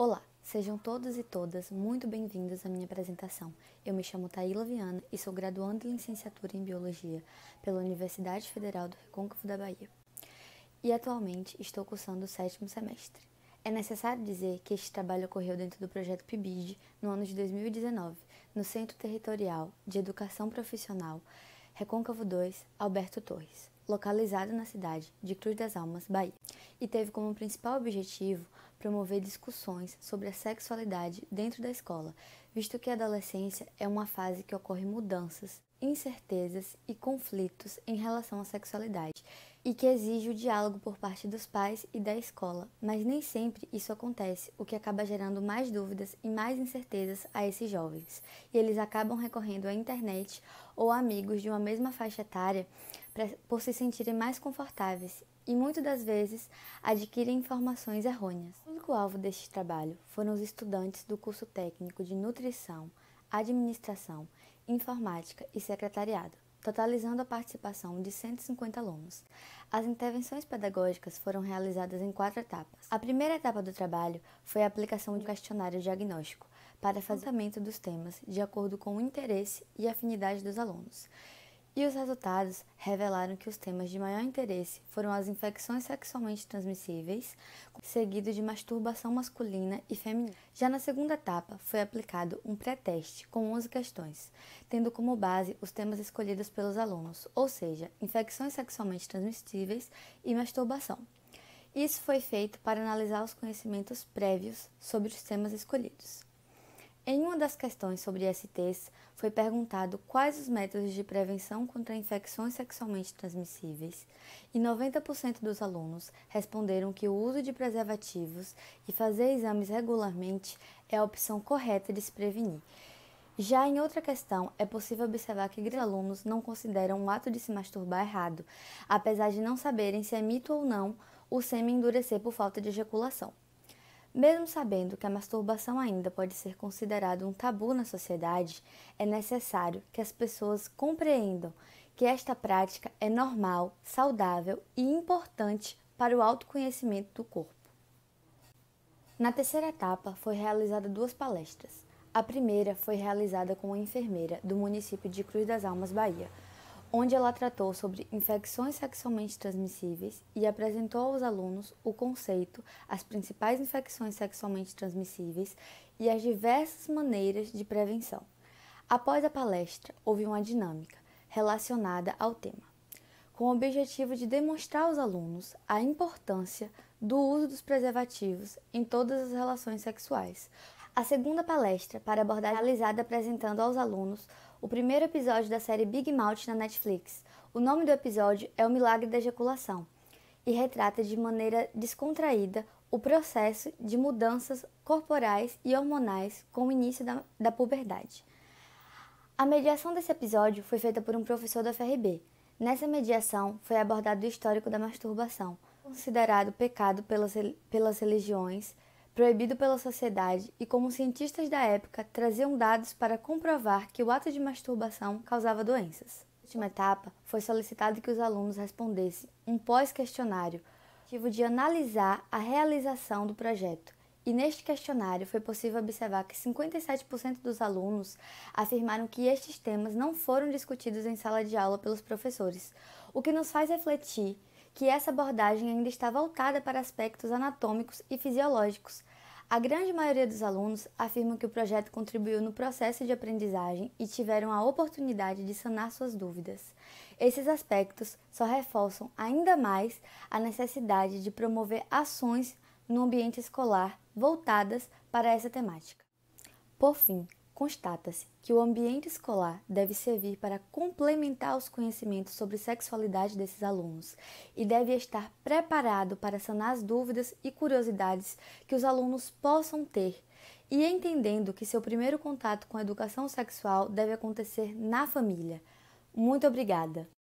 Olá, sejam todos e todas muito bem-vindos à minha apresentação. Eu me chamo Taíla Viana e sou graduando em licenciatura em Biologia pela Universidade Federal do Recôncavo da Bahia. E atualmente estou cursando o sétimo semestre. É necessário dizer que este trabalho ocorreu dentro do projeto PIBID no ano de 2019, no Centro Territorial de Educação Profissional Recôncavo 2, Alberto Torres localizado na cidade de Cruz das Almas, Bahia, e teve como principal objetivo promover discussões sobre a sexualidade dentro da escola, visto que a adolescência é uma fase que ocorre mudanças incertezas e conflitos em relação à sexualidade e que exige o diálogo por parte dos pais e da escola, mas nem sempre isso acontece, o que acaba gerando mais dúvidas e mais incertezas a esses jovens. E eles acabam recorrendo à internet ou amigos de uma mesma faixa etária pra, por se sentirem mais confortáveis e muitas das vezes adquirem informações errôneas. O único alvo deste trabalho foram os estudantes do curso técnico de nutrição administração, informática e secretariado, totalizando a participação de 150 alunos. As intervenções pedagógicas foram realizadas em quatro etapas. A primeira etapa do trabalho foi a aplicação de questionário diagnóstico para afastamento dos temas de acordo com o interesse e afinidade dos alunos e os resultados revelaram que os temas de maior interesse foram as infecções sexualmente transmissíveis, seguido de masturbação masculina e feminina. Já na segunda etapa, foi aplicado um pré-teste com 11 questões, tendo como base os temas escolhidos pelos alunos, ou seja, infecções sexualmente transmissíveis e masturbação. Isso foi feito para analisar os conhecimentos prévios sobre os temas escolhidos. Em uma das questões sobre STs, foi perguntado quais os métodos de prevenção contra infecções sexualmente transmissíveis, e 90% dos alunos responderam que o uso de preservativos e fazer exames regularmente é a opção correta de se prevenir. Já em outra questão, é possível observar que grandes alunos não consideram o ato de se masturbar errado, apesar de não saberem se é mito ou não o sêmen endurecer por falta de ejaculação. Mesmo sabendo que a masturbação ainda pode ser considerada um tabu na sociedade, é necessário que as pessoas compreendam que esta prática é normal, saudável e importante para o autoconhecimento do corpo. Na terceira etapa foi realizada duas palestras. A primeira foi realizada com uma enfermeira do município de Cruz das Almas, Bahia, onde ela tratou sobre infecções sexualmente transmissíveis e apresentou aos alunos o conceito, as principais infecções sexualmente transmissíveis e as diversas maneiras de prevenção. Após a palestra, houve uma dinâmica relacionada ao tema, com o objetivo de demonstrar aos alunos a importância do uso dos preservativos em todas as relações sexuais. A segunda palestra para abordar realizada apresentando aos alunos o primeiro episódio da série Big Mouth na Netflix. O nome do episódio é O Milagre da Ejaculação e retrata de maneira descontraída o processo de mudanças corporais e hormonais com o início da, da puberdade. A mediação desse episódio foi feita por um professor da FRB. Nessa mediação foi abordado o histórico da masturbação, considerado pecado pelas, pelas religiões proibido pela sociedade e como cientistas da época traziam dados para comprovar que o ato de masturbação causava doenças. Na última etapa, foi solicitado que os alunos respondessem um pós-questionário, objetivo de analisar a realização do projeto. E neste questionário foi possível observar que 57% dos alunos afirmaram que estes temas não foram discutidos em sala de aula pelos professores, o que nos faz refletir que essa abordagem ainda está voltada para aspectos anatômicos e fisiológicos. A grande maioria dos alunos afirma que o projeto contribuiu no processo de aprendizagem e tiveram a oportunidade de sanar suas dúvidas. Esses aspectos só reforçam ainda mais a necessidade de promover ações no ambiente escolar voltadas para essa temática. Por fim, constata-se que o ambiente escolar deve servir para complementar os conhecimentos sobre sexualidade desses alunos e deve estar preparado para sanar as dúvidas e curiosidades que os alunos possam ter, e entendendo que seu primeiro contato com a educação sexual deve acontecer na família. Muito obrigada!